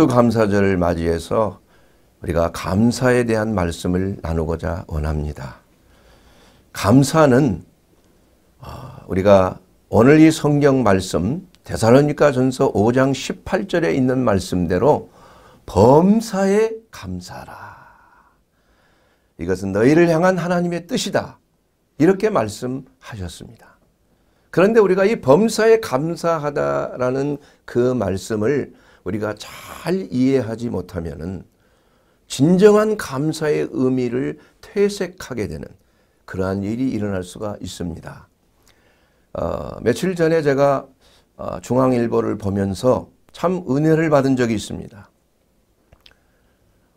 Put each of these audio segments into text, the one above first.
코스 그 감사절을 맞이해서 우리가 감사에 대한 말씀을 나누고자 원합니다. 감사는 어, 우리가 오늘 이 성경 말씀 대사로니까 전서 5장 18절에 있는 말씀대로 범사에 감사라. 이것은 너희를 향한 하나님의 뜻이다. 이렇게 말씀하셨습니다. 그런데 우리가 이 범사에 감사하다라는 그 말씀을 우리가 잘 이해하지 못하면 진정한 감사의 의미를 퇴색하게 되는 그러한 일이 일어날 수가 있습니다. 어, 며칠 전에 제가 어, 중앙일보를 보면서 참 은혜를 받은 적이 있습니다.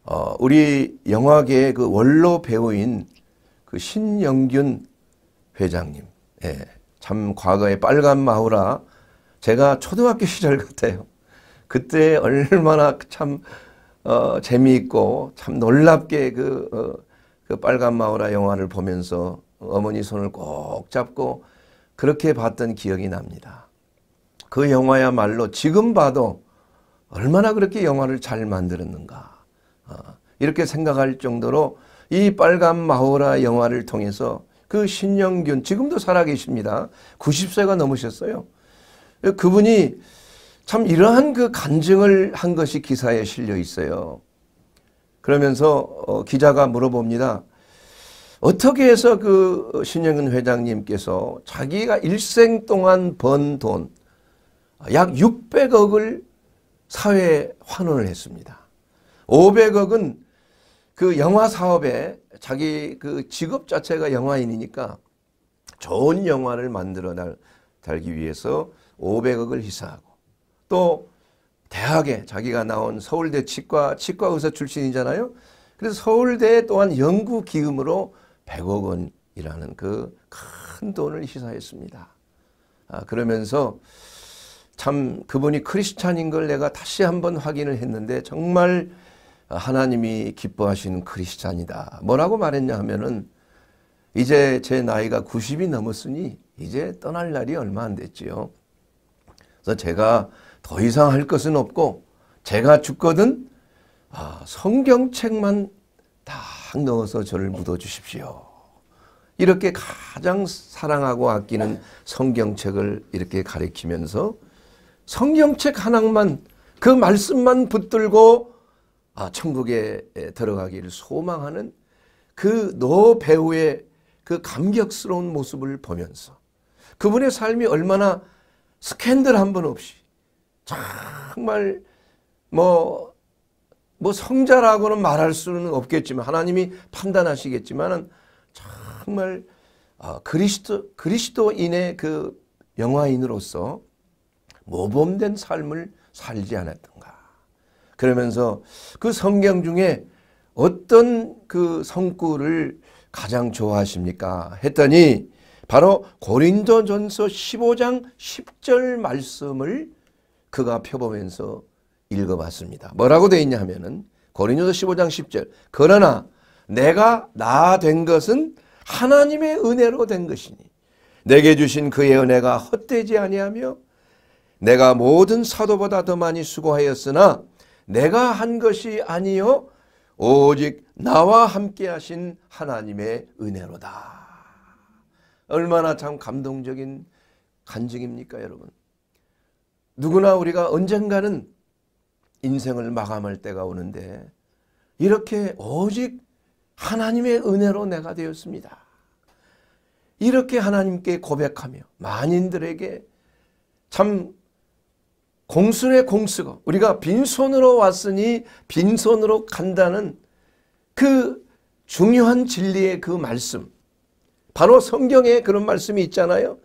어, 우리 영화계의 그 원로 배우인 그 신영균 회장님. 예, 참 과거의 빨간 마후라 제가 초등학교 시절 같아요. 그때 얼마나 참 어, 재미있고 참 놀랍게 그, 어, 그 빨간 마오라 영화를 보면서 어머니 손을 꼭 잡고 그렇게 봤던 기억이 납니다. 그 영화야말로 지금 봐도 얼마나 그렇게 영화를 잘 만들었는가 어, 이렇게 생각할 정도로 이 빨간 마오라 영화를 통해서 그 신영균 지금도 살아계십니다. 90세가 넘으셨어요. 그분이 참 이러한 그 간증을 한 것이 기사에 실려 있어요. 그러면서 어, 기자가 물어봅니다. 어떻게 해서 그 신영은 회장님께서 자기가 일생 동안 번 돈 약 600억을 사회에 환원을 했습니다. 500억은 그 영화 사업에 자기 그 직업 자체가 영화인이니까 좋은 영화를 만들어 달기 위해서 500억을 희사하고 또 대학에 자기가 나온 서울대 치과 치과 의사 출신이잖아요. 그래서 서울대 또한 연구 기금으로 100억 원이라는 그 큰 돈을 시사했습니다 아, 그러면서 참 그분이 크리스찬인 걸 내가 다시 한 번 확인을 했는데 정말 하나님이 기뻐하시는 크리스찬이다. 뭐라고 말했냐 하면은 이제 제 나이가 90이 넘었으니 이제 떠날 날이 얼마 안 됐지요. 그래서 제가 더 이상 할 것은 없고 제가 죽거든 아, 성경책만 딱 넣어서 저를 묻어주십시오. 이렇게 가장 사랑하고 아끼는 성경책을 이렇게 가리키면서 성경책 하나만 그 말씀만 붙들고 아, 천국에 들어가기를 소망하는 그 노 배우의 그 감격스러운 모습을 보면서 그분의 삶이 얼마나 스캔들 한 번 없이 정말 뭐, 뭐 성자라고는 말할 수는 없겠지만 하나님이 판단하시겠지만 정말 아, 그리스도, 그리스도인의 그 영화인으로서 모범된 삶을 살지 않았던가. 그러면서 그 성경 중에 어떤 그 성구를 가장 좋아하십니까? 했더니 바로 고린도전서 15장 10절 말씀을 그가 펴보면서 읽어봤습니다. 뭐라고 되어 있냐 하면은 고린도서 15장 10절 그러나 내가 나 된 것은 하나님의 은혜로 된 것이니 내게 주신 그의 은혜가 헛되지 아니하며 내가 모든 사도보다 더 많이 수고하였으나 내가 한 것이 아니요 오직 나와 함께 하신 하나님의 은혜로다. 얼마나 참 감동적인 간증입니까 여러분. 누구나 우리가 언젠가는 인생을 마감할 때가 오는데 이렇게 오직 하나님의 은혜로 내가 되었습니다. 이렇게 하나님께 고백하며 만인들에게 참 공수의 공수고 우리가 빈손으로 왔으니 빈손으로 간다는 그 중요한 진리의 그 말씀 바로 성경에 그런 말씀이 있잖아요.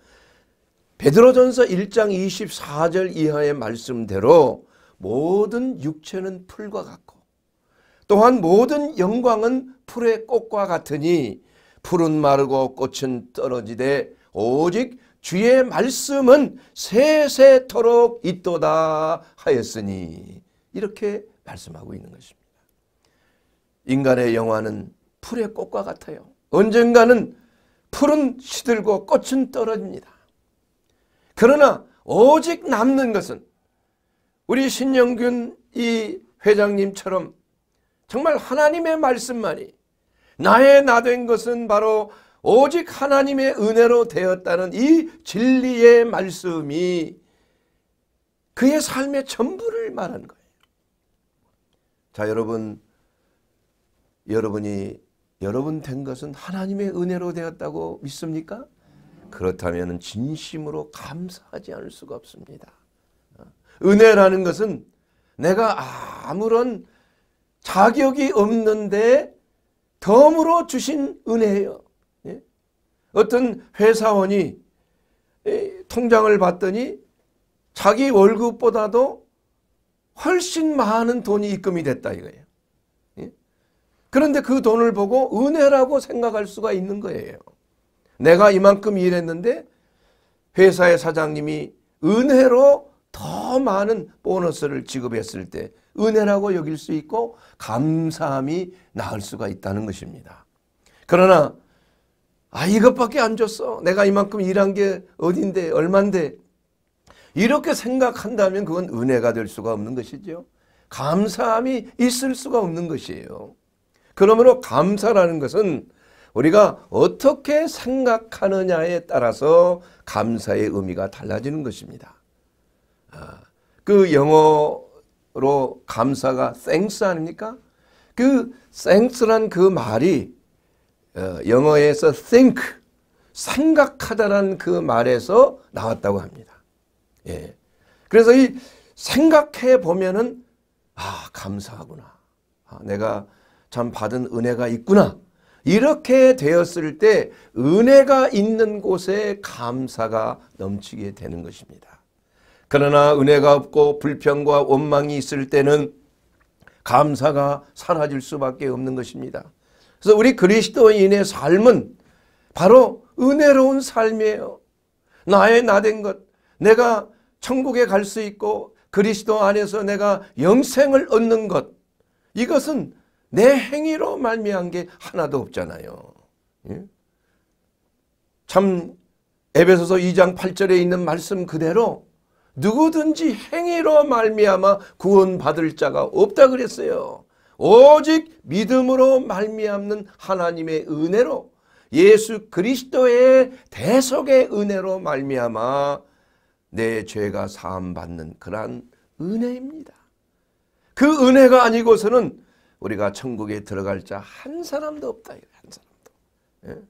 베드로전서 1장 24절 이하의 말씀대로 모든 육체는 풀과 같고 또한 모든 영광은 풀의 꽃과 같으니 풀은 마르고 꽃은 떨어지되 오직 주의 말씀은 세세토록 있도다 하였으니 이렇게 말씀하고 있는 것입니다. 인간의 영화는 풀의 꽃과 같아요. 언젠가는 풀은 시들고 꽃은 떨어집니다. 그러나 오직 남는 것은 우리 신영균 이 회장님처럼 정말 하나님의 말씀만이 나의 나된 것은 바로 오직 하나님의 은혜로 되었다는 이 진리의 말씀이 그의 삶의 전부를 말한 거예요. 자 여러분 여러분이 여러분 된 것은 하나님의 은혜로 되었다고 믿습니까? 그렇다면 진심으로 감사하지 않을 수가 없습니다. 어. 은혜라는 것은 내가 아무런 자격이 없는데 덤으로 주신 은혜예요. 예? 어떤 회사원이 통장을 봤더니 자기 월급보다도 훨씬 많은 돈이 입금이 됐다 이거예요. 예? 그런데 그 돈을 보고 은혜라고 생각할 수가 있는 거예요. 내가 이만큼 일했는데 회사의 사장님이 은혜로 더 많은 보너스를 지급했을 때 은혜라고 여길 수 있고 감사함이 나을 수가 있다는 것입니다. 그러나 아 이것밖에 안 줬어. 내가 이만큼 일한 게 어딘데 얼만데 이렇게 생각한다면 그건 은혜가 될 수가 없는 것이죠. 감사함이 있을 수가 없는 것이에요. 그러므로 감사라는 것은 우리가 어떻게 생각하느냐에 따라서 감사의 의미가 달라지는 것입니다. 아, 그 영어로 감사가 thanks 아닙니까? 그 thanks란 그 말이 어, 영어에서 think, 생각하다라그 말에서 나왔다고 합니다. 예. 그래서 이 생각해 보면은 아 감사하구나. 아, 내가 참 받은 은혜가 있구나. 이렇게 되었을 때 은혜가 있는 곳에 감사가 넘치게 되는 것입니다. 그러나 은혜가 없고 불평과 원망이 있을 때는 감사가 사라질 수밖에 없는 것입니다. 그래서 우리 그리스도인의 삶은 바로 은혜로운 삶이에요. 나의 나 된 것, 내가 천국에 갈 수 있고 그리스도 안에서 내가 영생을 얻는 것, 이것은 내 행위로 말미암게 하나도 없잖아요. 예? 참 에베소서 2장 8절에 있는 말씀 그대로 누구든지 행위로 말미암아 구원받을 자가 없다 그랬어요. 오직 믿음으로 말미암는 하나님의 은혜로 예수 그리스도의 대속의 은혜로 말미암아 내 죄가 사함받는 그러한 은혜입니다. 그 은혜가 아니고서는 우리가 천국에 들어갈 자 한 사람도 없다. 한 사람도. 예?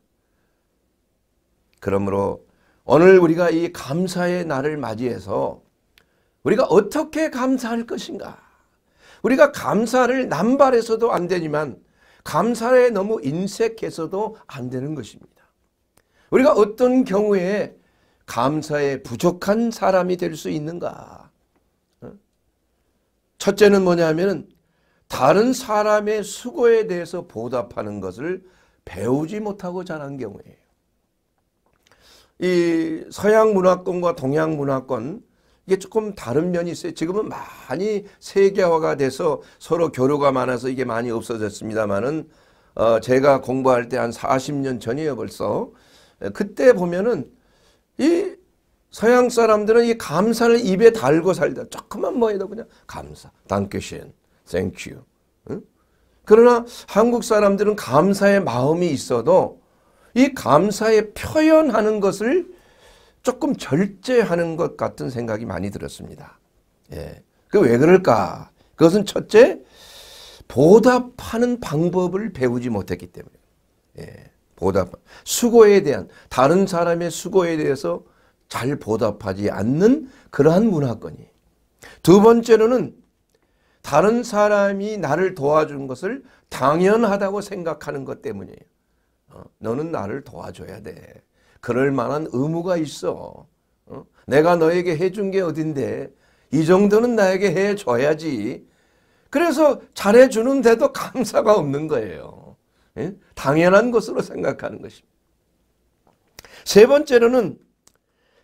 그러므로 오늘 우리가 이 감사의 날을 맞이해서 우리가 어떻게 감사할 것인가? 우리가 감사를 남발해서도 안 되지만 감사에 너무 인색해서도 안 되는 것입니다. 우리가 어떤 경우에 감사에 부족한 사람이 될 수 있는가? 어? 첫째는 뭐냐면 다른 사람의 수고에 대해서 보답하는 것을 배우지 못하고 자란 경우예요. 이 서양 문화권과 동양 문화권 이게 조금 다른 면이 있어요. 지금은 많이 세계화가 돼서 서로 교류가 많아서 이게 많이 없어졌습니다만은 어 제가 공부할 때 한 40년 전이에요 벌써. 그때 보면은 이 서양 사람들은 이 감사를 입에 달고 살다. 조금만 뭐에도 그냥 감사, 단케쉔, t h 응? 그러나 한국 사람들은 감사의 마음이 있어도 이 감사의 표현하는 것을 조금 절제하는 것 같은 생각이 많이 들었습니다. 예. 그왜 그럴까? 그것은 첫째, 보답하는 방법을 배우지 못했기 때문에. 예. 보답, 수고에 대한, 다른 사람의 수고에 대해서 잘 보답하지 않는 그러한 문화권이. 두 번째로는 다른 사람이 나를 도와준 것을 당연하다고 생각하는 것 때문이에요. 어? 너는 나를 도와줘야 돼. 그럴 만한 의무가 있어. 어? 내가 너에게 해준 게 어딘데 이 정도는 나에게 해줘야지. 그래서 잘해주는데도 감사가 없는 거예요. 예? 당연한 것으로 생각하는 것입니다. 세 번째로는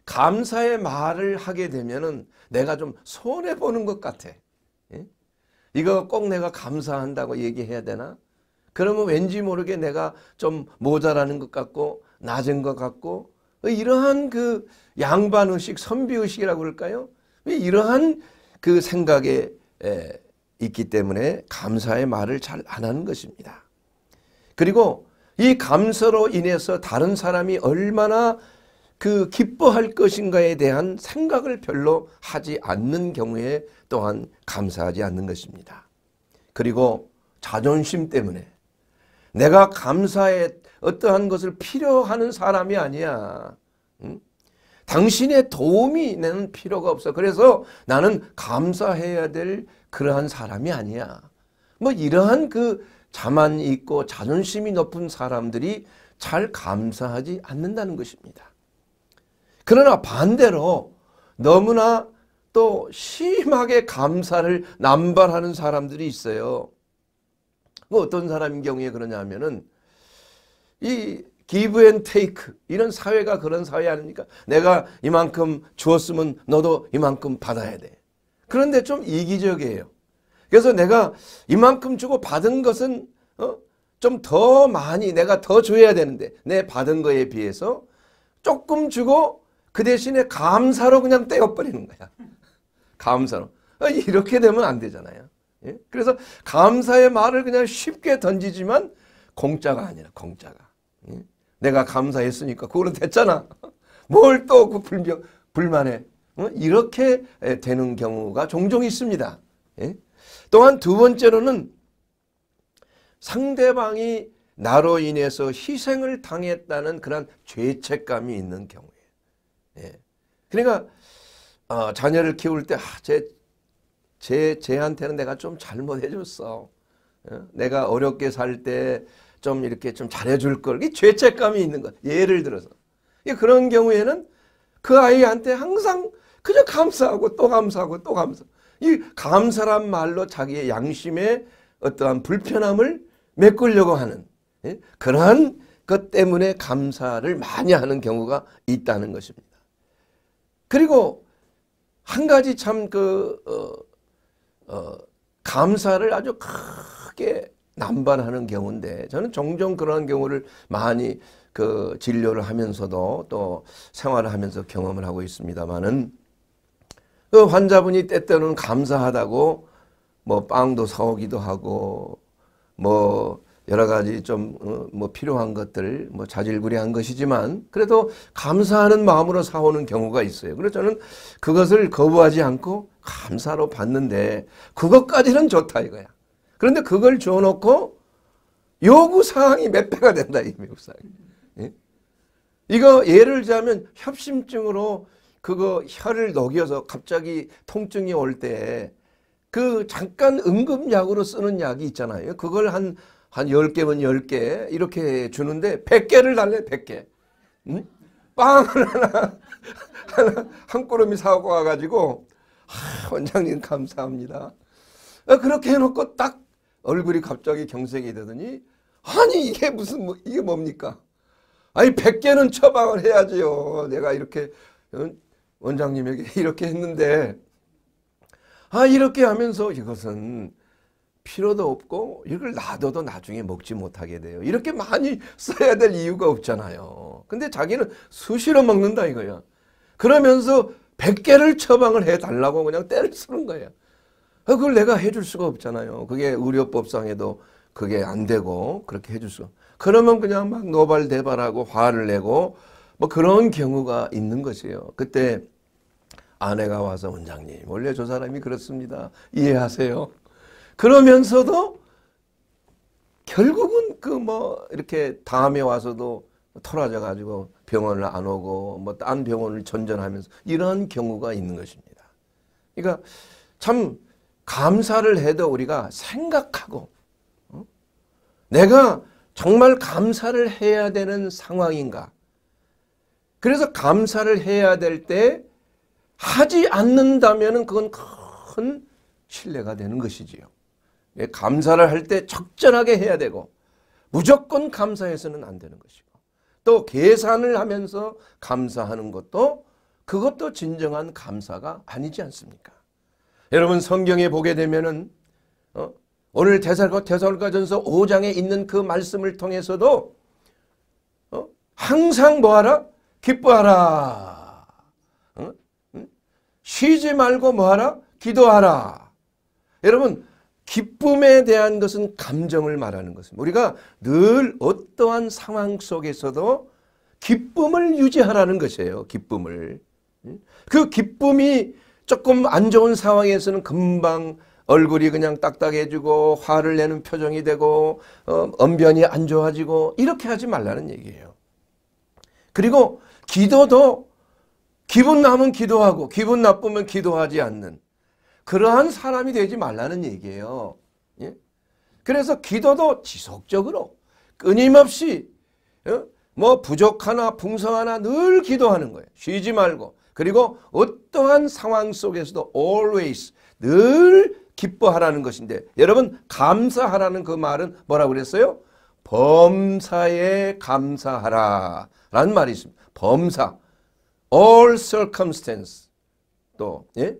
감사의 말을 하게 되면 내가 좀 손해보는 것 같아. 이거 꼭 내가 감사한다고 얘기해야 되나? 그러면 왠지 모르게 내가 좀 모자라는 것 같고 낮은 것 같고 이러한 그 양반의식 선비의식이라고 그럴까요? 이러한 그 생각에 있기 때문에 감사의 말을 잘 안 하는 것입니다. 그리고 이 감사로 인해서 다른 사람이 얼마나 그 기뻐할 것인가에 대한 생각을 별로 하지 않는 경우에 또한 감사하지 않는 것입니다. 그리고 자존심 때문에 내가 감사에 어떠한 것을 필요하는 사람이 아니야. 응? 당신의 도움이 나는 필요가 없어. 그래서 나는 감사해야 될 그러한 사람이 아니야. 뭐 이러한 그자만 있고 자존심이 높은 사람들이 잘 감사하지 않는다는 것입니다. 그러나 반대로 너무나 또 심하게 감사를 남발하는 사람들이 있어요. 뭐 어떤 사람인 경우에 그러냐면은 이 기브 앤 테이크 이런 사회가 그런 사회 아닙니까? 내가 이만큼 주었으면 너도 이만큼 받아야 돼. 그런데 좀 이기적이에요. 그래서 내가 이만큼 주고 받은 것은 어? 좀더 많이 내가 더 줘야 되는데 내 받은 거에 비해서 조금 주고 그 대신에 감사로 그냥 떼어버리는 거야. 감사로. 아, 이렇게 되면 안 되잖아요. 예? 그래서 감사의 말을 그냥 쉽게 던지지만 공짜가 아니라 공짜가. 예? 내가 감사했으니까 그거는 됐잖아. 뭘또그 불명 불만해. 어? 이렇게 되는 경우가 종종 있습니다. 예? 또한 두 번째로는 상대방이 나로 인해서 희생을 당했다는 그런 죄책감이 있는 경우. 예. 그러니까 어, 자녀를 키울 때제 아, 제, 제한테는 내가 좀 잘못해줬어. 예? 내가 어렵게 살 때 좀 이렇게 좀 잘해줄 걸. 이 죄책감이 있는 거. 예를 들어서. 예, 그런 경우에는 그 아이한테 항상 그저 감사하고 또 감사하고 또 감사. 이 감사란 말로 자기의 양심에 어떠한 불편함을 메꾸려고 하는 예? 그러한 것 때문에 감사를 많이 하는 경우가 있다는 것입니다. 그리고 한 가지 참그 어, 어, 감사를 아주 크게 남반하는 경우인데 저는 종종 그러한 경우를 많이 그 진료를 하면서도 또 생활을 하면서 경험을 하고 있습니다만은 그 환자분이 때때로는 감사하다고 뭐 빵도 사오기도 하고 뭐 여러 가지 좀뭐 어, 필요한 것들 뭐 자질구레한 것이지만 그래도 감사하는 마음으로 사오는 경우가 있어요. 그래서 저는 그것을 거부하지 않고 감사로 받는데 그것까지는 좋다 이거야. 그런데 그걸 줘놓고 요구 사항이 몇 배가 된다 이 미국 사회. 예? 이거 예를 들자면 협심증으로 그거 혀를 녹여서 갑자기 통증이 올때그 잠깐 응급약으로 쓰는 약이 있잖아요. 그걸 한한 10개면 10개 이렇게 주는데 100개를 달래 100개. 응? 빵을 하나, 하나 한 꼬름이 사고 와가지고 아, 원장님 감사합니다. 어, 그렇게 해놓고 딱 얼굴이 갑자기 경색이 되더니 아니 이게 무슨 뭐, 이게 뭡니까? 아니 100개는 처방을 해야지요. 내가 이렇게 어, 원장님에게 이렇게 했는데 아 이렇게 하면서 이것은 필요도 없고 이걸 놔둬도 나중에 먹지 못하게 돼요. 이렇게 많이 써야 될 이유가 없잖아요. 근데 자기는 수시로 먹는다 이거야. 그러면서 100개를 처방을 해달라고 그냥 때를 쓰는 거예요. 아, 그걸 내가 해줄 수가 없잖아요. 그게 의료법상에도 그게 안 되고 그렇게 해줄 수가 그러면 그냥 막 노발대발하고 화를 내고 뭐 그런 경우가 있는 것이에요. 그때 아내가 와서 원장님 원래 저 사람이 그렇습니다. 이해하세요. 그러면서도 결국은 그 뭐 이렇게 다음에 와서도 털어져 가지고 병원을 안 오고 뭐 딴 병원을 전전하면서 이런 경우가 있는 것입니다. 그러니까 참 감사를 해도 우리가 생각하고 어? 내가 정말 감사를 해야 되는 상황인가 그래서 감사를 해야 될 때 하지 않는다면 그건 큰 신뢰가 되는 것이지요. 예, 감사를 할 때 적절하게 해야 되고 무조건 감사해서는 안 되는 것이고 또 계산을 하면서 감사하는 것도 그것도 진정한 감사가 아니지 않습니까? 여러분 성경에 보게 되면은 어? 오늘 대살과 대살가전서 5장에 있는 그 말씀을 통해서도 어? 항상 뭐하라? 기뻐하라. 어? 쉬지 말고 뭐하라? 기도하라. 여러분 기쁨에 대한 것은 감정을 말하는 것입니다. 우리가 늘 어떠한 상황 속에서도 기쁨을 유지하라는 것이에요. 기쁨을. 그 기쁨이 조금 안 좋은 상황에서는 금방 얼굴이 그냥 딱딱해지고 화를 내는 표정이 되고 어, 언변이 안 좋아지고 이렇게 하지 말라는 얘기예요. 그리고 기도도 기분 나면 기도하고 기분 나쁘면 기도하지 않는 그러한 사람이 되지 말라는 얘기예요. 예? 그래서 기도도 지속적으로 끊임없이 예? 뭐 부족하나 풍성하나 늘 기도하는 거예요. 쉬지 말고 그리고 어떠한 상황 속에서도 always 늘 기뻐하라는 것인데 여러분 감사하라는 그 말은 뭐라고 그랬어요? 범사에 감사하라 라는 말이 있습니다. 범사 all circumstance 또 예?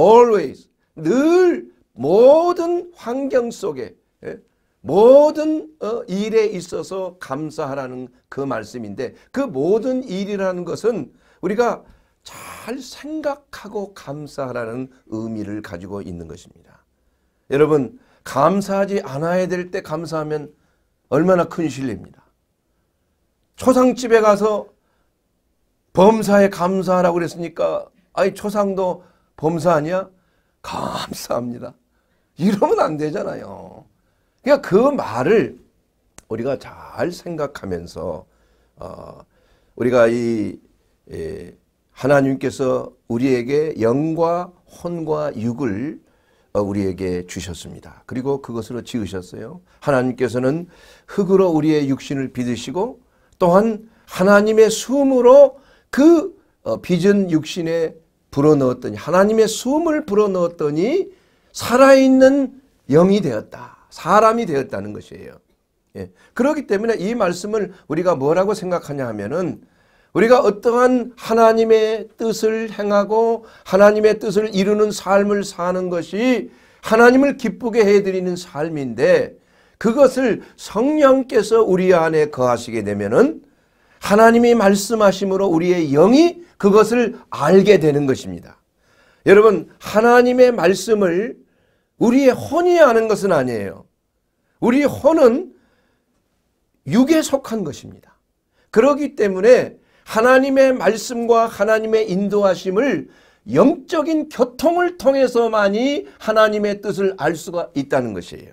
always 늘 모든 환경 속에 예? 모든 어, 일에 있어서 감사하라는 그 말씀인데 그 모든 일이라는 것은 우리가 잘 생각하고 감사하라는 의미를 가지고 있는 것입니다. 여러분 감사하지 않아야 될 때 감사하면 얼마나 큰 실례입니다. 초상집에 가서 범사에 감사하라고 그랬으니까 아이 초상도 범사 아니 감사합니다. 이러면 안 되잖아요. 그러니까 그 말을 우리가 잘 생각하면서 어, 우리가 이 예, 하나님께서 우리에게 영과 혼과 육을 어, 우리에게 주셨습니다. 그리고 그것으로 지으셨어요. 하나님께서는 흙으로 우리의 육신을 빚으시고 또한 하나님의 숨으로 그 어, 빚은 육신의 불어넣었더니 하나님의 숨을 불어넣었더니 살아있는 영이 되었다. 사람이 되었다는 것이에요. 예. 그렇기 때문에 이 말씀을 우리가 뭐라고 생각하냐 하면은 우리가 어떠한 하나님의 뜻을 행하고 하나님의 뜻을 이루는 삶을 사는 것이 하나님을 기쁘게 해드리는 삶인데 그것을 성령께서 우리 안에 거하시게 되면은 하나님이 말씀하심으로 우리의 영이 그것을 알게 되는 것입니다. 여러분 하나님의 말씀을 우리의 혼이 아는 것은 아니에요. 우리 혼은 육에 속한 것입니다. 그러기 때문에 하나님의 말씀과 하나님의 인도하심을 영적인 교통을 통해서만이 하나님의 뜻을 알 수가 있다는 것이에요.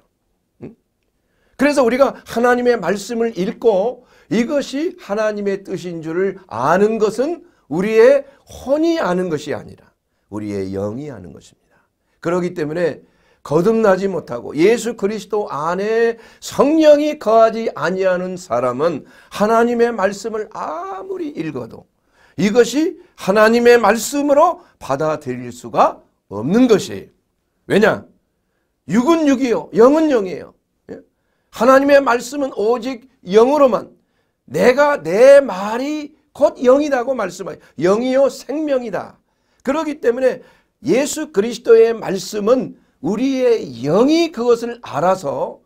그래서 우리가 하나님의 말씀을 읽고 이것이 하나님의 뜻인 줄을 아는 것은 우리의 혼이 아는 것이 아니라 우리의 영이 아는 것입니다. 그렇기 때문에 거듭나지 못하고 예수 그리스도 안에 성령이 거하지 아니하는 사람은 하나님의 말씀을 아무리 읽어도 이것이 하나님의 말씀으로 받아들일 수가 없는 것이에요. 왜냐? 육은 육이요. 영은 영이에요. 예? 하나님의 말씀은 오직 영으로만 내가 내 말이 곧 영이라고 말씀하여 영이요 생명이다. 그러기 때문에 예수 그리스도의 말씀은 우리의 영이 그것을 알아서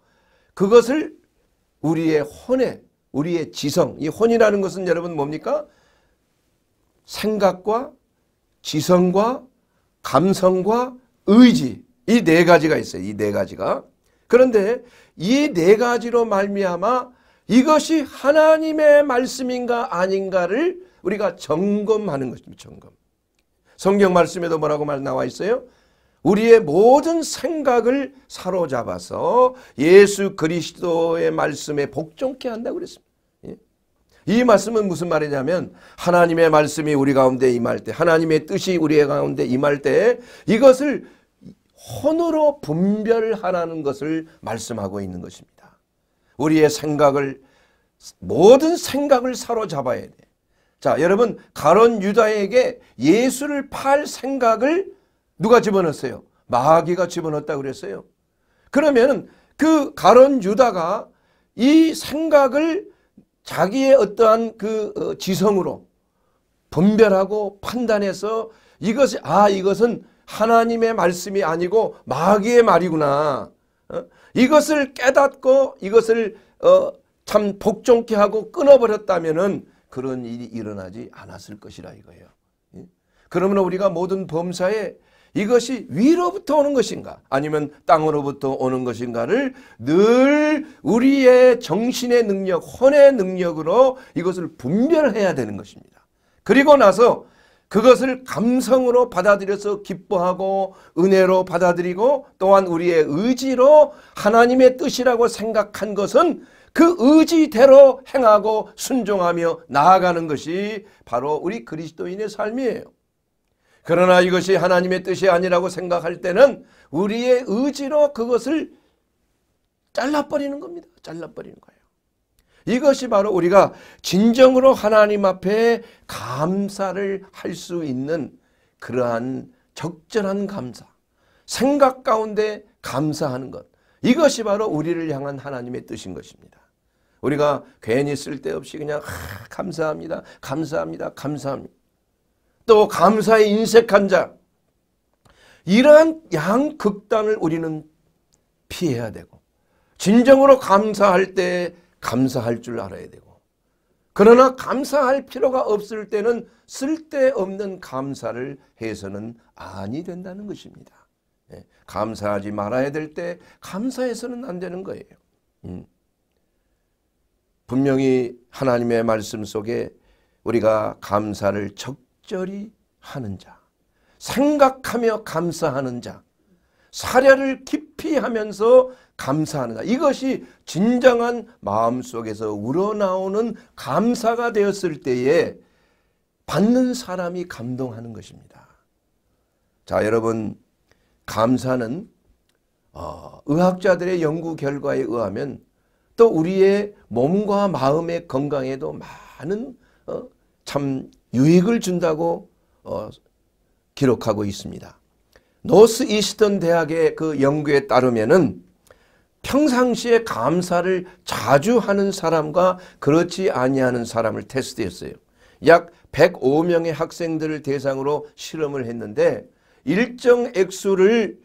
그것을 우리의 혼에 우리의 지성 이 혼이라는 것은 여러분 뭡니까? 생각과 지성과 감성과 의지 이 네 가지가 있어요. 이 네 가지가. 그런데 이 네 가지로 말미암아 이것이 하나님의 말씀인가 아닌가를 우리가 점검하는 것입니다. 점검. 성경 말씀에도 뭐라고 말 나와 있어요? 우리의 모든 생각을 사로잡아서 예수 그리스도의 말씀에 복종케 한다 그랬습니다. 예? 이 말씀은 무슨 말이냐면 하나님의 말씀이 우리 가운데 임할 때 하나님의 뜻이 우리 가운데 임할 때 이것을 혼으로 분별하라는 것을 말씀하고 있는 것입니다. 우리의 생각을 모든 생각을 사로잡아야 돼. 자, 여러분 가론 유다에게 예수를 팔 생각을 누가 집어넣었어요? 마귀가 집어넣었다 그랬어요. 그러면 그 가론 유다가 이 생각을 자기의 어떠한 그 어, 지성으로 분별하고 판단해서 이것이 아 이것은 하나님의 말씀이 아니고 마귀의 말이구나. 이것을 깨닫고 이것을 어, 참 복종케 하고 끊어버렸다면은 그런 일이 일어나지 않았을 것이라 이거예요. 예? 그러면 우리가 모든 범사에 이것이 위로부터 오는 것인가 아니면 땅으로부터 오는 것인가를 늘 우리의 정신의 능력, 혼의 능력으로 이것을 분별해야 되는 것입니다. 그리고 나서 그것을 감성으로 받아들여서 기뻐하고 은혜로 받아들이고 또한 우리의 의지로 하나님의 뜻이라고 생각한 것은 그 의지대로 행하고 순종하며 나아가는 것이 바로 우리 그리스도인의 삶이에요. 그러나 이것이 하나님의 뜻이 아니라고 생각할 때는 우리의 의지로 그것을 잘라버리는 겁니다. 잘라버리는 거예요. 이것이 바로 우리가 진정으로 하나님 앞에 감사를 할 수 있는 그러한 적절한 감사, 생각 가운데 감사하는 것. 이것이 바로 우리를 향한 하나님의 뜻인 것입니다. 우리가 괜히 쓸데없이 그냥 아, 감사합니다. 감사합니다. 감사합니다. 또 감사에 인색한 자. 이러한 양극단을 우리는 피해야 되고 진정으로 감사할 때 감사할 줄 알아야 되고 그러나 감사할 필요가 없을 때는 쓸데없는 감사를 해서는 아니 된다는 것입니다. 예, 감사하지 말아야 될 때 감사해서는 안 되는 거예요. 음. 분명히 하나님의 말씀 속에 우리가 감사를 적절히 하는 자, 생각하며 감사하는 자, 사례를 깊이 하면서 감사하는가. 이것이 진정한 마음속에서 우러나오는 감사가 되었을 때에 받는 사람이 감동하는 것입니다. 자 여러분 감사는 어, 의학자들의 연구 결과에 의하면 또 우리의 몸과 마음의 건강에도 많은 어, 참 유익을 준다고 어, 기록하고 있습니다. 노스 이스턴 대학의 그 연구에 따르면은 평상시에 감사를 자주 하는 사람과 그렇지 아니하는 사람을 테스트했어요. 약 105명의 학생들을 대상으로 실험을 했는데 일정 액수를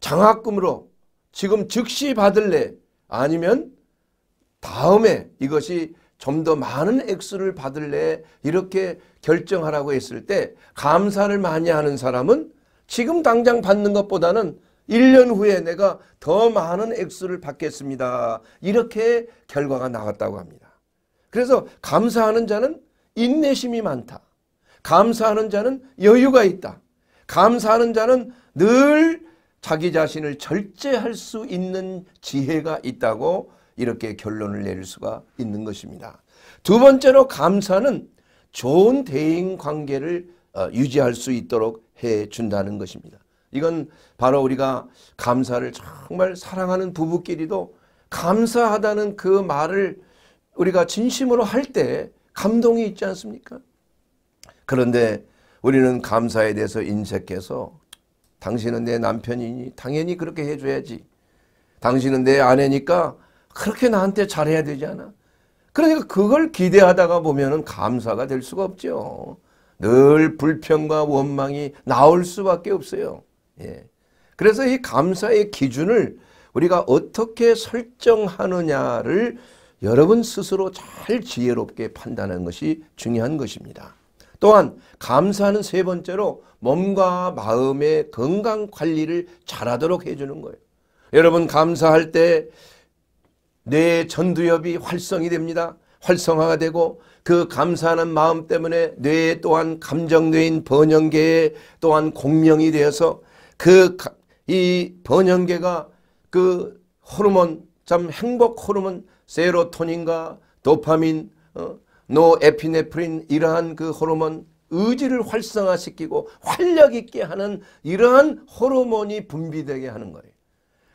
장학금으로 지금 즉시 받을래 아니면 다음에 이것이 좀 더 많은 액수를 받을래 이렇게 결정하라고 했을 때 감사를 많이 하는 사람은 지금 당장 받는 것보다는 1년 후에 내가 더 많은 액수를 받겠습니다. 이렇게 결과가 나왔다고 합니다. 그래서 감사하는 자는 인내심이 많다. 감사하는 자는 여유가 있다. 감사하는 자는 늘 자기 자신을 절제할 수 있는 지혜가 있다고 이렇게 결론을 내릴 수가 있는 것입니다. 두 번째로 감사는 좋은 대인 관계를 어, 유지할 수 있도록 해 준다는 것입니다. 이건 바로 우리가 감사를 정말 사랑하는 부부끼리도 감사하다는 그 말을 우리가 진심으로 할 때 감동이 있지 않습니까? 그런데 우리는 감사에 대해서 인색해서 당신은 내 남편이니 당연히 그렇게 해줘야지. 당신은 내 아내니까 그렇게 나한테 잘해야 되지 않아? 그러니까 그걸 기대하다가 보면 감사가 될 수가 없죠. 늘 불평과 원망이 나올 수밖에 없어요. 예. 그래서 이 감사의 기준을 우리가 어떻게 설정하느냐를 여러분 스스로 잘 지혜롭게 판단하는 것이 중요한 것입니다. 또한 감사는 세 번째로 몸과 마음의 건강 관리를 잘하도록 해주는 거예요. 여러분 감사할 때 뇌 전두엽이 활성이 됩니다. 활성화가 되고 그 감사하는 마음 때문에 뇌에 또한 감정뇌인 번영계에 또한 공명이 되어서 그 이 번영계가 그 호르몬 참 행복 호르몬 세로토닌과 도파민 어, 노에피네프린 이러한 그 호르몬 의지를 활성화시키고 활력 있게 하는 이러한 호르몬이 분비되게 하는 거예요.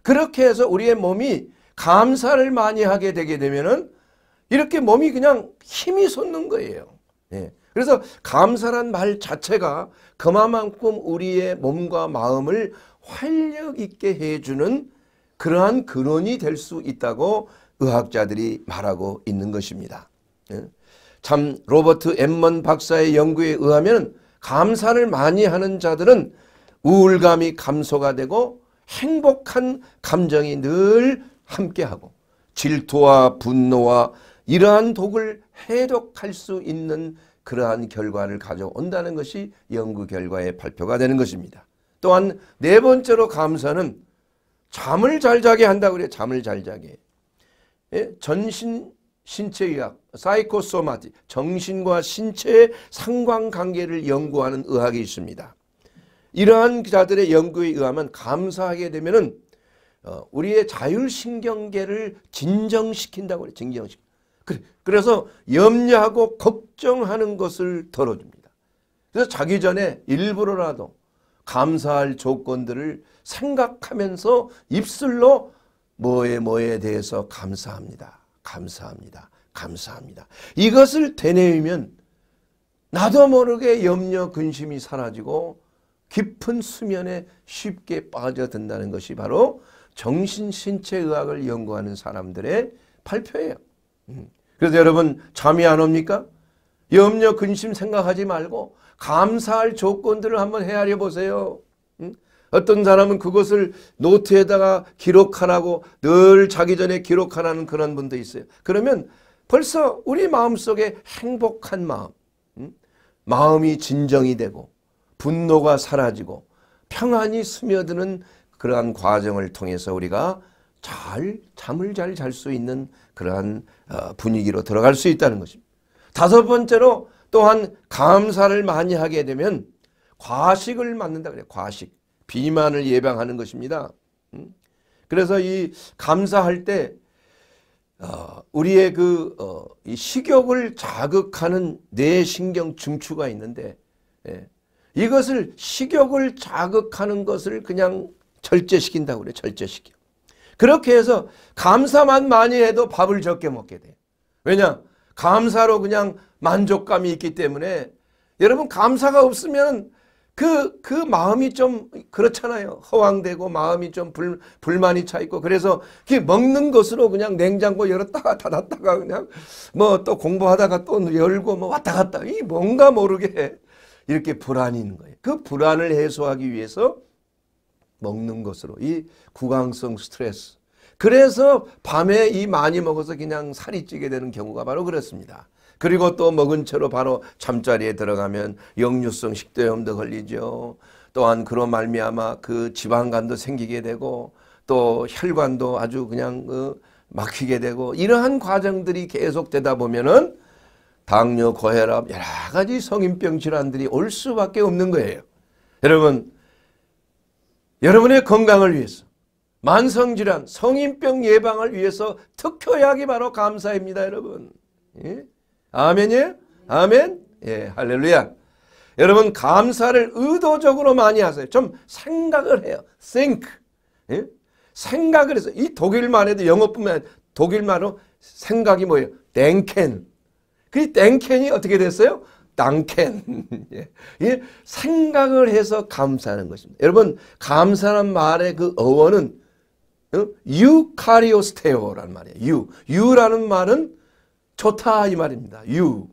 그렇게 해서 우리의 몸이 감사를 많이 하게 되게 되면은 이렇게 몸이 그냥 힘이 솟는 거예요. 예. 그래서 감사란 말 자체가 그만큼 우리의 몸과 마음을 활력 있게 해주는 그러한 근원이 될 수 있다고 의학자들이 말하고 있는 것입니다. 예. 참 로버트 엠먼 박사의 연구에 의하면 감사를 많이 하는 자들은 우울감이 감소가 되고 행복한 감정이 늘 함께하고 질투와 분노와 이러한 독을 해독할 수 있는 그러한 결과를 가져온다는 것이 연구 결과의 발표가 되는 것입니다. 또한 네 번째로 감사는 잠을 잘 자게 한다고 그래요. 잠을 잘 자게. 예? 전신 신체의학, 사이코소마티, 정신과 신체의 상관관계를 연구하는 의학이 있습니다. 이러한 자들의 연구에 의하면 감사하게 되면 어, 우리의 자율신경계를 진정시킨다고 그래요. 진정시키 그래서 염려하고 걱정하는 것을 덜어줍니다. 그래서 자기 전에 일부러라도 감사할 조건들을 생각하면서 입술로 뭐에 뭐에 대해서 감사합니다. 감사합니다. 감사합니다. 이것을 되뇌이면 나도 모르게 염려 근심이 사라지고 깊은 수면에 쉽게 빠져든다는 것이 바로 정신신체의학을 연구하는 사람들의 발표예요. 그래서 여러분 잠이 안 옵니까? 염려, 근심 생각하지 말고 감사할 조건들을 한번 헤아려 보세요. 어떤 사람은 그것을 노트에다가 기록하라고 늘 자기 전에 기록하라는 그런 분도 있어요. 그러면 벌써 우리 마음속에 행복한 마음, 마음이 진정이 되고 분노가 사라지고 평안이 스며드는 그러한 과정을 통해서 우리가 잘 잠을 잘 잘 수 있는 그러한 어, 분위기로 들어갈 수 있다는 것입니다. 다섯 번째로 또한 감사를 많이 하게 되면 과식을 막는다 그래요. 과식. 비만을 예방하는 것입니다. 음? 그래서 이 감사할 때 어, 우리의 그 어, 식욕을 자극하는 뇌신경 중추가 있는데 예, 이것을 식욕을 자극하는 것을 그냥 절제시킨다고 그래 절제시켜. 그렇게 해서 감사만 많이 해도 밥을 적게 먹게 돼 왜냐? 감사로 그냥 만족감이 있기 때문에 여러분 감사가 없으면 그, 그 마음이 좀 그렇잖아요. 허황되고 마음이 좀 불, 불만이 차있고 그래서 먹는 것으로 그냥 냉장고 열었다가 닫았다가 그냥 뭐 또 공부하다가 또 열고 뭐 왔다 갔다 이 뭔가 모르게 이렇게 불안이 있는 거예요. 그 불안을 해소하기 위해서 먹는 것으로 이 구강성 스트레스 그래서 밤에 이 많이 먹어서 그냥 살이 찌게 되는 경우가 바로 그렇습니다. 그리고 또 먹은 채로 바로 잠자리에 들어가면 역류성 식도염도 걸리죠. 또한 그로 말미암아 그 지방간도 생기게 되고 또 혈관도 아주 그냥 그 막히게 되고 이러한 과정들이 계속되다 보면은 당뇨, 고혈압 여러 가지 성인병 질환들이 올 수밖에 없는 거예요. 여러분 여러분의 건강을 위해서 만성질환, 성인병 예방을 위해서 특효약이 바로 감사입니다. 여러분. 예? 아멘이에요? 예? 아멘? 예, 할렐루야. 여러분 감사를 의도적으로 많이 하세요. 좀 생각을 해요. think. 예? 생각을 해서 이 독일만 해도 영어뿐만 아니라 독일말로 생각이 뭐예요? 땡켄. 그 땡켄이 어떻게 됐어요? 땅캔. 예. 생각을 해서 감사하는 것입니다. 여러분, 감사는 말의 그 어원은 유카리오스테오라 말이에요. 유. 유라는 말은 좋다 이 말입니다. 유.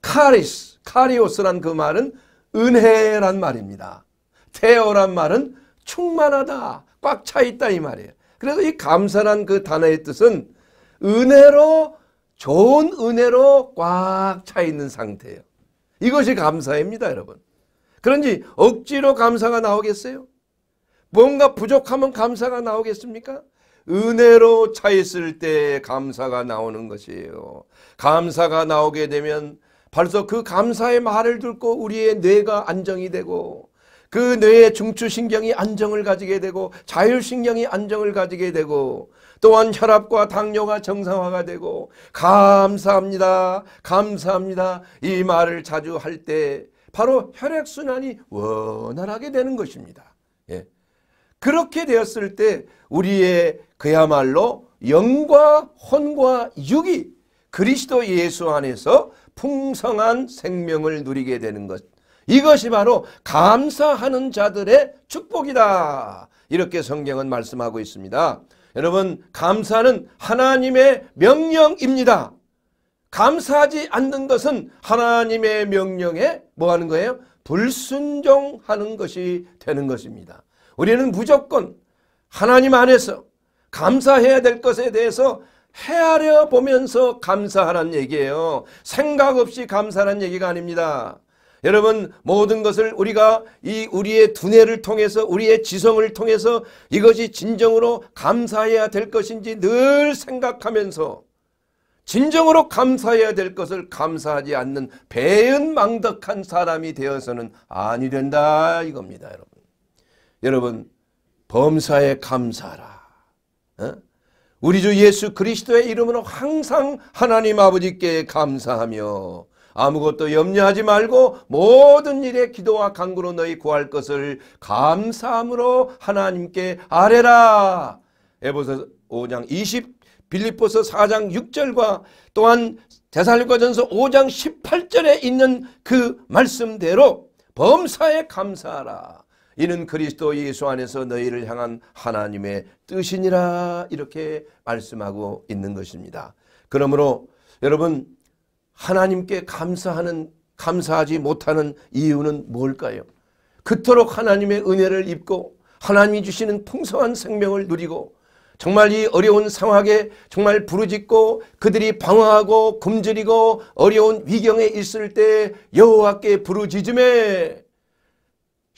카리스, 카리오스란 그 말은 은혜란 말입니다. 테오란 말은 충만하다, 꽉 차 있다 이 말이에요. 그래서 이 감사란 그 단어의 뜻은 은혜로 좋은 은혜로 꽉 차 있는 상태예요. 이것이 감사입니다, 여러분. 그런지 억지로 감사가 나오겠어요? 뭔가 부족하면 감사가 나오겠습니까? 은혜로 차있을 때 감사가 나오는 것이에요. 감사가 나오게 되면 벌써 그 감사의 말을 듣고 우리의 뇌가 안정이 되고 그 뇌의 중추신경이 안정을 가지게 되고 자율신경이 안정을 가지게 되고 또한 혈압과 당뇨가 정상화가 되고 감사합니다. 감사합니다. 이 말을 자주 할 때 바로 혈액순환이 원활하게 되는 것입니다. 예. 그렇게 되었을 때 우리의 그야말로 영과 혼과 육이 그리스도 예수 안에서 풍성한 생명을 누리게 되는 것. 이것이 바로 감사하는 자들의 축복이다. 이렇게 성경은 말씀하고 있습니다. 여러분 감사는 하나님의 명령입니다. 감사하지 않는 것은 하나님의 명령에 뭐 하는 거예요? 불순종하는 것이 되는 것입니다. 우리는 무조건 하나님 안에서 감사해야 될 것에 대해서 헤아려 보면서 감사하란 얘기예요. 생각 없이 감사란 얘기가 아닙니다. 여러분 모든 것을 우리가 이 우리의 두뇌를 통해서 우리의 지성을 통해서 이것이 진정으로 감사해야 될 것인지 늘 생각하면서 진정으로 감사해야 될 것을 감사하지 않는 배은망덕한 사람이 되어서는 아니 된다 이겁니다 여러분. 여러분 범사에 감사하라. 어? 우리 주 예수 그리스도의 이름으로 항상 하나님 아버지께 감사하며 아무것도 염려하지 말고 모든 일에 기도와 간구로 너희 구할 것을 감사함으로 하나님께 아뢰라. 에보서 5장 20 빌립보서 4장 6절과 또한 대살과전서 5장 18절에 있는 그 말씀대로 범사에 감사하라. 이는 그리스도 예수 안에서 너희를 향한 하나님의 뜻이니라 이렇게 말씀하고 있는 것입니다. 그러므로 여러분 하나님께 감사하는 감사하지 못하는 이유는 뭘까요? 그토록 하나님의 은혜를 입고 하나님이 주시는 풍성한 생명을 누리고 정말 이 어려운 상황에 정말 부르짖고 그들이 방황하고 굶주리고 어려운 위경에 있을 때 여호와께 부르짖음에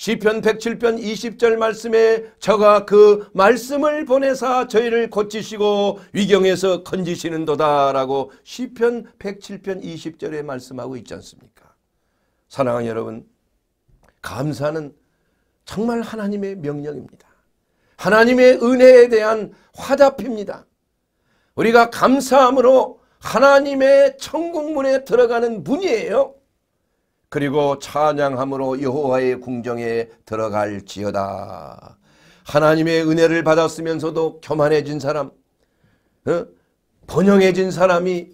시편 107편 20절 말씀에 저가 그 말씀을 보내사 저희를 고치시고 위경에서 건지시는도다라고 시편 107편 20절에 말씀하고 있지 않습니까? 사랑하는 여러분 감사는 정말 하나님의 명령입니다. 하나님의 은혜에 대한 화답입니다. 우리가 감사함으로 하나님의 천국문에 들어가는 문이에요. 그리고 찬양함으로 여호와의 궁정에 들어갈지어다. 하나님의 은혜를 받았으면서도 교만해진 사람, 어? 번영해진 사람이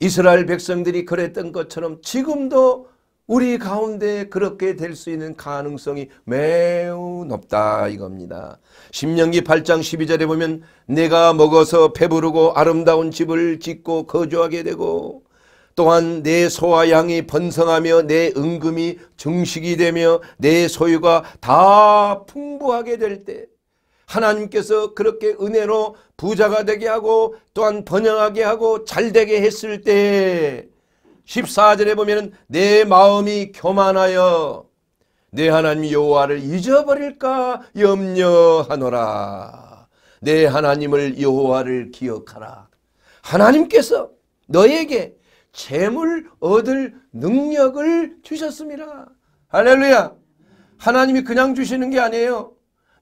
이스라엘 백성들이 그랬던 것처럼 지금도 우리 가운데 그렇게 될 수 있는 가능성이 매우 높다 이겁니다. 신명기 8장 12절에 보면 내가 먹어서 배부르고 아름다운 집을 짓고 거주하게 되고 또한 내 소와 양이 번성하며 내 은금이 증식이 되며 내 소유가 다 풍부하게 될 때 하나님께서 그렇게 은혜로 부자가 되게 하고 또한 번영하게 하고 잘되게 했을 때 14절에 보면 내 마음이 교만하여 내 하나님 여호와를 잊어버릴까 염려하노라 내 하나님을 여호와를 기억하라 하나님께서 너에게 재물 얻을 능력을 주셨습니다. 할렐루야. 하나님이 그냥 주시는 게 아니에요.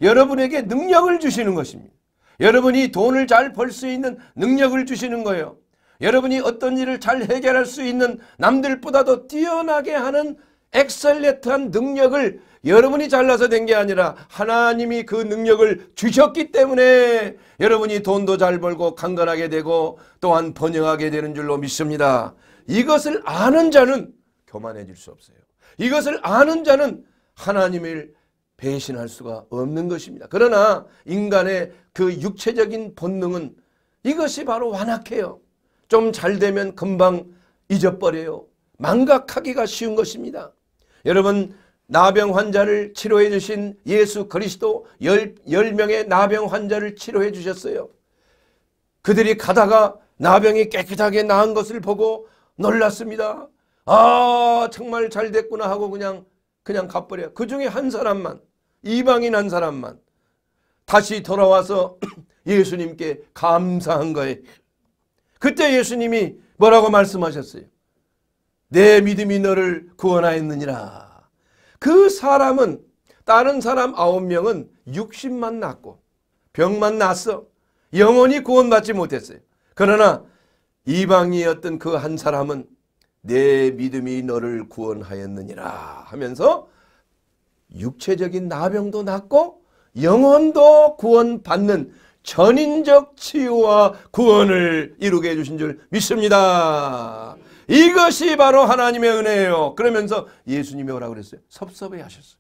여러분에게 능력을 주시는 것입니다. 여러분이 돈을 잘 벌 수 있는 능력을 주시는 거예요. 여러분이 어떤 일을 잘 해결할 수 있는 남들보다도 뛰어나게 하는 엑셀레트한 능력을 여러분이 잘나서 된 게 아니라 하나님이 그 능력을 주셨기 때문에 여러분이 돈도 잘 벌고 강건하게 되고 또한 번영하게 되는 줄로 믿습니다. 이것을 아는 자는 교만해질 수 없어요. 이것을 아는 자는 하나님을 배신할 수가 없는 것입니다. 그러나 인간의 그 육체적인 본능은 이것이 바로 완악해요. 좀 잘 되면 금방 잊어버려요. 망각하기가 쉬운 것입니다. 여러분 나병 환자를 치료해 주신 예수 그리스도 열, 열 명의 나병 환자를 치료해 주셨어요. 그들이 가다가 나병이 깨끗하게 나은 것을 보고 놀랐습니다. 아 정말 잘 됐구나 하고 그냥 그냥 가버려. 그 중에 한 사람만 이방인 한 사람만 다시 돌아와서 예수님께 감사한 거예요. 그때 예수님이 뭐라고 말씀하셨어요? 내 믿음이 너를 구원하였느니라. 그 사람은 다른 사람 아홉 명은 육신만 났고 병만 났어. 영원히 구원받지 못했어요. 그러나 이방이었던 그 한 사람은 내 믿음이 너를 구원하였느니라 하면서 육체적인 나병도 낫고 영혼도 구원받는 전인적 치유와 구원을 이루게 해주신 줄 믿습니다. 이것이 바로 하나님의 은혜예요. 그러면서 예수님이 오라고 그랬어요. 섭섭해 하셨어요.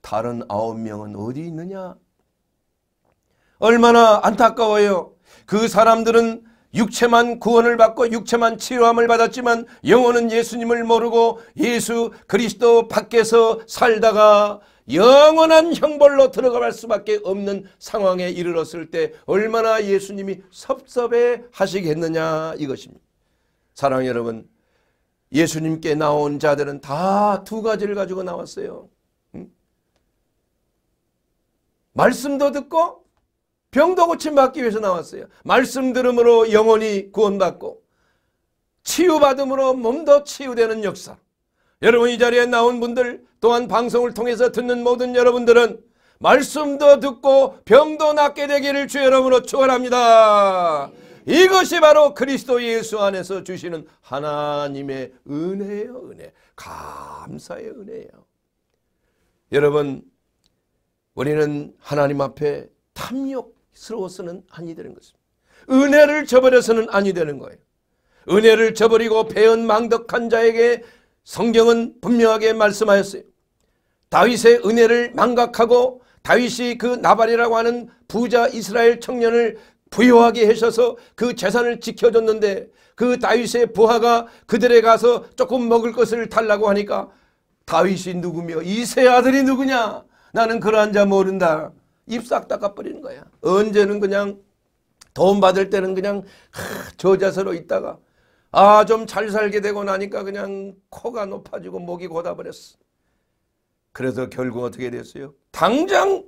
다른 아홉 명은 어디 있느냐? 얼마나 안타까워요. 그 사람들은 육체만 구원을 받고 육체만 치유함을 받았지만 영혼은 예수님을 모르고 예수 그리스도 밖에서 살다가 영원한 형벌로 들어갈 수밖에 없는 상황에 이르렀을 때 얼마나 예수님이 섭섭해 하시겠느냐 이것입니다. 사랑 여러분 예수님께 나온 자들은 다 두 가지를 가지고 나왔어요. 응? 말씀도 듣고 병도 고침받기 위해서 나왔어요. 말씀 들음으로 영혼이 구원받고 치유받음으로 몸도 치유되는 역사. 여러분 이 자리에 나온 분들 또한 방송을 통해서 듣는 모든 여러분들은 말씀도 듣고 병도 낫게 되기를 주 여러분으로 축원합니다. 이것이 바로 그리스도 예수 안에서 주시는 하나님의 은혜예요. 은혜. 감사의 은혜예요. 여러분 우리는 하나님 앞에 탐욕스러워서는 아니 되는 것입니다. 은혜를 저버려서는 아니 되는 거예요. 은혜를 저버리고 배은망덕한 자에게 성경은 분명하게 말씀하였어요. 다윗의 은혜를 망각하고 다윗이 그 나발이라고 하는 부자 이스라엘 청년을 부여하게 하셔서 그 재산을 지켜줬는데 그 다윗의 부하가 그들에 가서 조금 먹을 것을 달라고 하니까 다윗이 누구며 이 세 아들이 누구냐 나는 그러한 자 모른다 입 싹 닦아버리는 거야 언제는 그냥 돈 받을 때는 그냥 하, 저자세로 있다가 아좀 잘 살게 되고 나니까 그냥 코가 높아지고 목이 곧아버렸어 그래서 결국 어떻게 됐어요 당장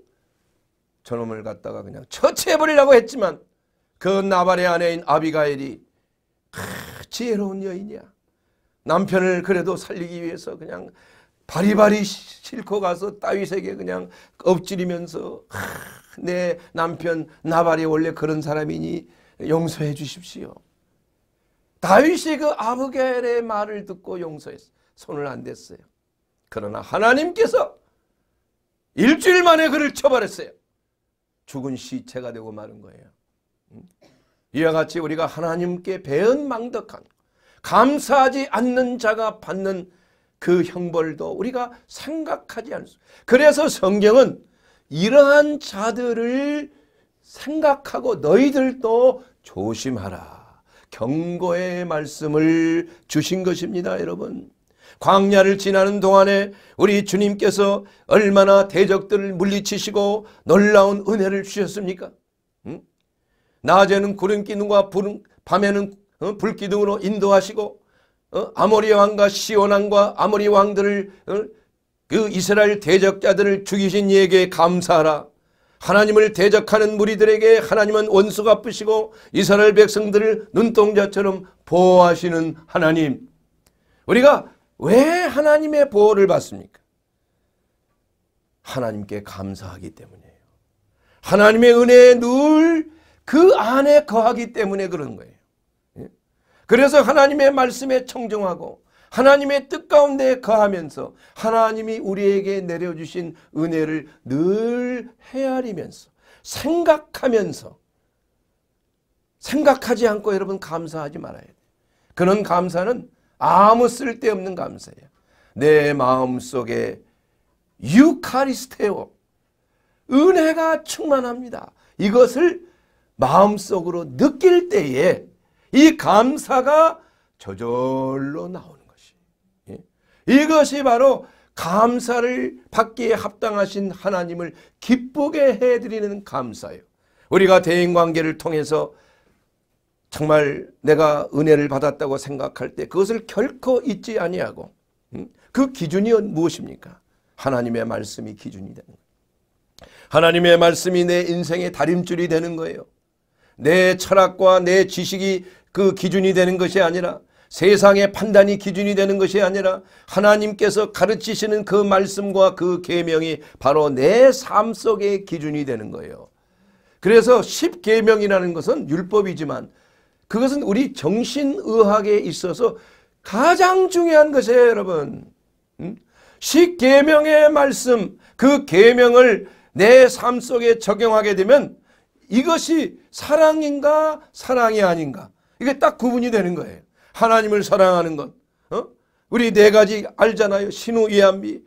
저놈을 갖다가 그냥 처치해버리려고 했지만 그 나발의 아내인 아비가일이 크, 지혜로운 여인이야. 남편을 그래도 살리기 위해서 그냥 바리바리 실고 가서 따윗에게 그냥 엎질리면서 내 남편 나발이 원래 그런 사람이니 용서해 주십시오. 다윗이 그 아브겔의 말을 듣고 용서했어. 손을 안 댔어요. 그러나 하나님께서 일주일 만에 그를 처벌했어요. 죽은 시체가 되고 마른 거예요. 이와 같이 우리가 하나님께 배은망덕한 감사하지 않는 자가 받는 그 형벌도 우리가 생각하지 않습니다. 그래서 성경은 이러한 자들을 생각하고 너희들도 조심하라. 경고의 말씀을 주신 것입니다. 여러분. 광야를 지나는 동안에 우리 주님께서 얼마나 대적들을 물리치시고 놀라운 은혜를 주셨습니까? 낮에는 구름 기둥과 불, 밤에는 어? 불 기둥으로 인도하시고 어? 아모리 왕과 시온 왕과 아모리 왕들을 어? 그 이스라엘 대적자들을 죽이신 이에게 감사하라. 하나님을 대적하는 무리들에게 하나님은 원수 갚으시고 이스라엘 백성들을 눈동자처럼 보호하시는 하나님. 우리가 왜 하나님의 보호를 받습니까? 하나님께 감사하기 때문이에요. 하나님의 은혜에 늘그 안에 거하기 때문에 그런 거예요. 예? 그래서 하나님의 말씀에 청정하고 하나님의 뜻 가운데 거하면서 하나님이 우리에게 내려주신 은혜를 늘 헤아리면서 생각하면서 생각하지 않고 여러분 감사하지 말아야 돼요. 그런 감사는 아무 쓸데없는 감사예요. 내 마음속에 유카리스테오 은혜가 충만합니다. 이것을 마음속으로 느낄 때에 이 감사가 저절로 나오는 것이 예? 이것이 바로 감사를 받기에 합당하신 하나님을 기쁘게 해드리는 감사예요. 우리가 대인관계를 통해서 정말 내가 은혜를 받았다고 생각할 때 그것을 결코 잊지 아니하고 음? 그 기준이 무엇입니까? 하나님의 말씀이 기준이 되는 거예요. 하나님의 말씀이 내 인생의 다림줄이 되는 거예요. 내 철학과 내 지식이 그 기준이 되는 것이 아니라 세상의 판단이 기준이 되는 것이 아니라 하나님께서 가르치시는 그 말씀과 그 계명이 바로 내 삶 속의 기준이 되는 거예요. 그래서 10계명이라는 것은 율법이지만 그것은 우리 정신의학에 있어서 가장 중요한 것이에요 여러분. 10계명의 음? 말씀 그 계명을 내 삶 속에 적용하게 되면 이것이 사랑인가 사랑이 아닌가 이게 딱 구분이 되는 거예요. 하나님을 사랑하는 것. 어? 우리 네 가지 알잖아요. 신우 이한비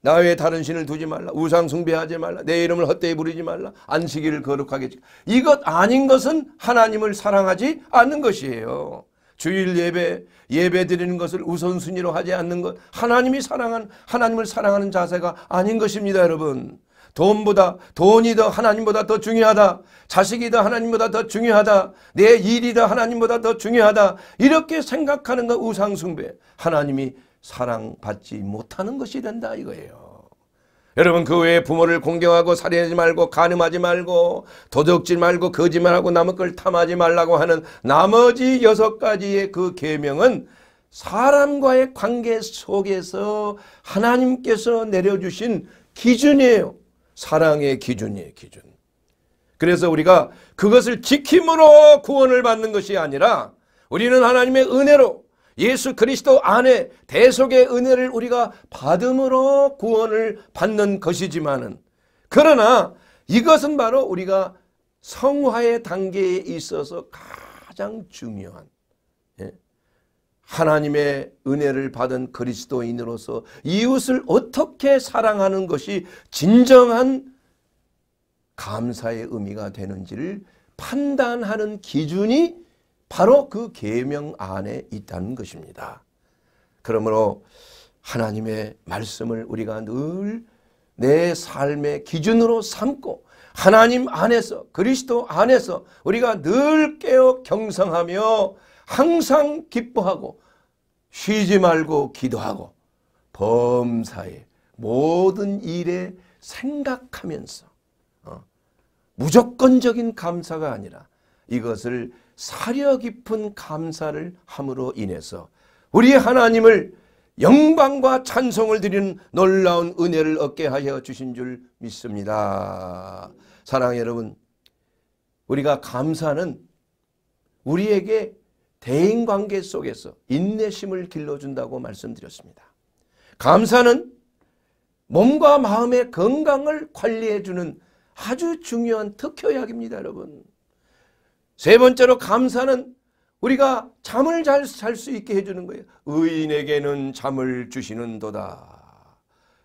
나 외에 다른 신을 두지 말라. 우상 숭배하지 말라. 내 이름을 헛되이 부르지 말라. 안식일을 거룩하게 지 이것 아닌 것은 하나님을 사랑하지 않는 것이에요. 주일 예배, 예배 드리는 것을 우선순위로 하지 않는 것. 하나님이 사랑한 하나님을 사랑하는 자세가 아닌 것입니다, 여러분. 돈보다 돈이 더 하나님보다 더 중요하다. 자식이 더 하나님보다 더 중요하다. 내 일이 더 하나님보다 더 중요하다. 이렇게 생각하는 건 그 우상 숭배. 하나님이 사랑받지 못하는 것이 된다 이거예요. 여러분 그 외에 부모를 공경하고 살해하지 말고 가늠하지 말고 도둑질 말고 거짓말하고 남의 걸 탐하지 말라고 하는 나머지 여섯 가지의 그 계명은 사람과의 관계 속에서 하나님께서 내려주신 기준이에요. 사랑의 기준이에요. 기준. 그래서 우리가 그것을 지킴으로 구원을 받는 것이 아니라 우리는 하나님의 은혜로 예수 그리스도 안에 대속의 은혜를 우리가 받음으로 구원을 받는 것이지만은 그러나 이것은 바로 우리가 성화의 단계에 있어서 가장 중요한 하나님의 은혜를 받은 그리스도인으로서 이웃을 어떻게 사랑하는 것이 진정한 감사의 의미가 되는지를 판단하는 기준이 바로 그 계명 안에 있다는 것입니다. 그러므로 하나님의 말씀을 우리가 늘 내 삶의 기준으로 삼고 하나님 안에서 그리스도 안에서 우리가 늘 깨어 경성하며 항상 기뻐하고 쉬지 말고 기도하고 범사에 모든 일에 생각하면서 어, 무조건적인 감사가 아니라 이것을 사려 깊은 감사를 함으로 인해서 우리 하나님을 영광과 찬송을 드리는 놀라운 은혜를 얻게 하여 주신 줄 믿습니다. 사랑해 여러분 우리가 감사는 우리에게 대인관계 속에서 인내심을 길러준다고 말씀드렸습니다. 감사는 몸과 마음의 건강을 관리해주는 아주 중요한 특효약입니다. 여러분. 세 번째로 감사는 우리가 잠을 잘잘수 있게 해주는 거예요. 의인에게는 잠을 주시는 도다.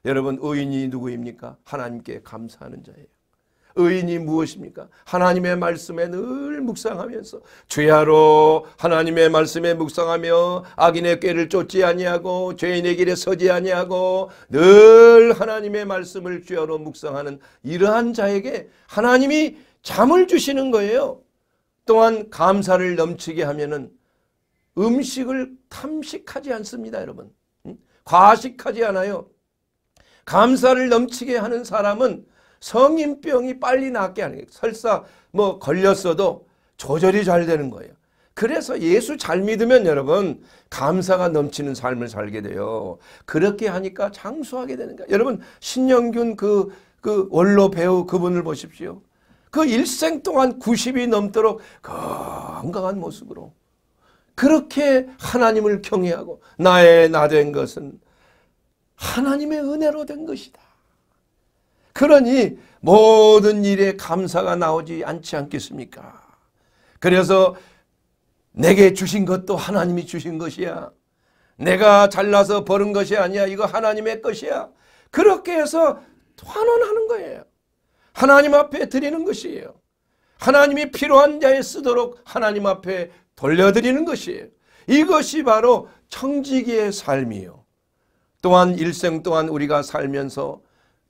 여러분 의인이 누구입니까? 하나님께 감사하는 자예요. 의인이 무엇입니까? 하나님의 말씀에 늘 묵상하면서 주야로 하나님의 말씀에 묵상하며 악인의 꾀를 쫓지 아니하고 죄인의 길에 서지 아니하고 늘 하나님의 말씀을 주야로 묵상하는 이러한 자에게 하나님이 잠을 주시는 거예요. 또한 감사를 넘치게 하면은 음식을 탐식하지 않습니다, 여러분. 과식하지 않아요. 감사를 넘치게 하는 사람은 성인병이 빨리 낫게 하는 거예요. 설사 뭐 걸렸어도 조절이 잘 되는 거예요. 그래서 예수 잘 믿으면 여러분 감사가 넘치는 삶을 살게 돼요. 그렇게 하니까 장수하게 되는 거예요. 여러분 신영균 그, 그 원로 배우 그분을 보십시오. 그 일생 동안 90이 넘도록 건강한 모습으로 그렇게 하나님을 경외하고 나의 나 된 것은 하나님의 은혜로 된 것이다. 그러니 모든 일에 감사가 나오지 않지 않겠습니까? 그래서 내게 주신 것도 하나님이 주신 것이야. 내가 잘나서 버는 것이 아니야. 이거 하나님의 것이야. 그렇게 해서 환원하는 거예요. 하나님 앞에 드리는 것이에요. 하나님이 필요한 자에 쓰도록 하나님 앞에 돌려드리는 것이에요. 이것이 바로 청지기의 삶이요. 또한 일생 동안 우리가 살면서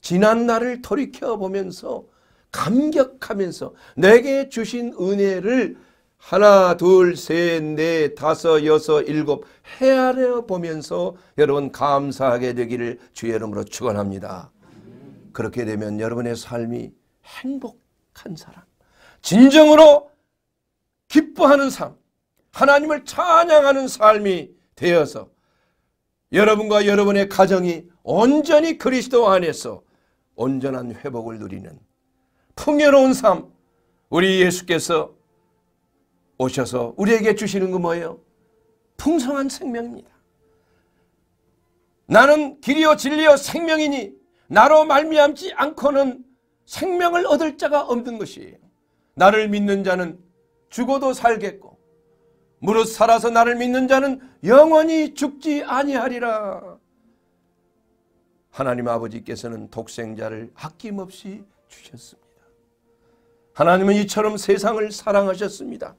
지난 날을 돌이켜 보면서 감격하면서 내게 주신 은혜를 하나, 둘, 셋, 넷, 다섯, 여섯, 일곱 헤아려 보면서 여러분 감사하게 되기를 주의 이름으로 축원합니다. 그렇게 되면 여러분의 삶이 행복한 사람, 진정으로 기뻐하는 삶, 하나님을 찬양하는 삶이 되어서 여러분과 여러분의 가정이 온전히 그리스도 안에서 온전한 회복을 누리는 풍요로운 삶 우리 예수께서 오셔서 우리에게 주시는 건 뭐예요? 풍성한 생명입니다. 나는 길이요 진리요 생명이니 나로 말미암지 않고는 생명을 얻을 자가 없는 것이에요. 나를 믿는 자는 죽어도 살겠고 무릇 살아서 나를 믿는 자는 영원히 죽지 아니하리라. 하나님 아버지께서는 독생자를 아낌없이 주셨습니다. 하나님은 이처럼 세상을 사랑하셨습니다.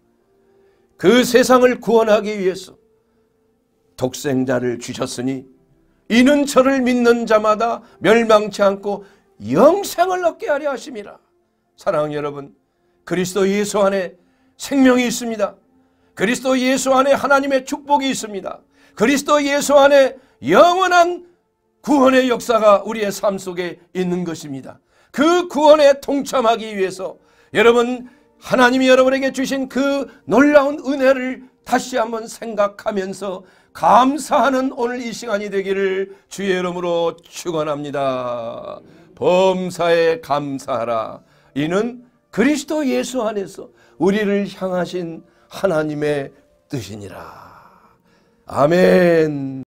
그 세상을 구원하기 위해서 독생자를 주셨으니 이는 저를 믿는 자마다 멸망치 않고 영생을 얻게 하려 하심이라. 사랑하는 여러분, 그리스도 예수 안에 생명이 있습니다. 그리스도 예수 안에 하나님의 축복이 있습니다. 그리스도 예수 안에 영원한 구원의 역사가 우리의 삶 속에 있는 것입니다. 그 구원에 동참하기 위해서 여러분 하나님이 여러분에게 주신 그 놀라운 은혜를 다시 한번 생각하면서 감사하는 오늘 이 시간이 되기를 주의 이름으로 축원합니다. 범사에 감사하라. 이는 그리스도 예수 안에서 우리를 향하신 하나님의 뜻이니라. 아멘.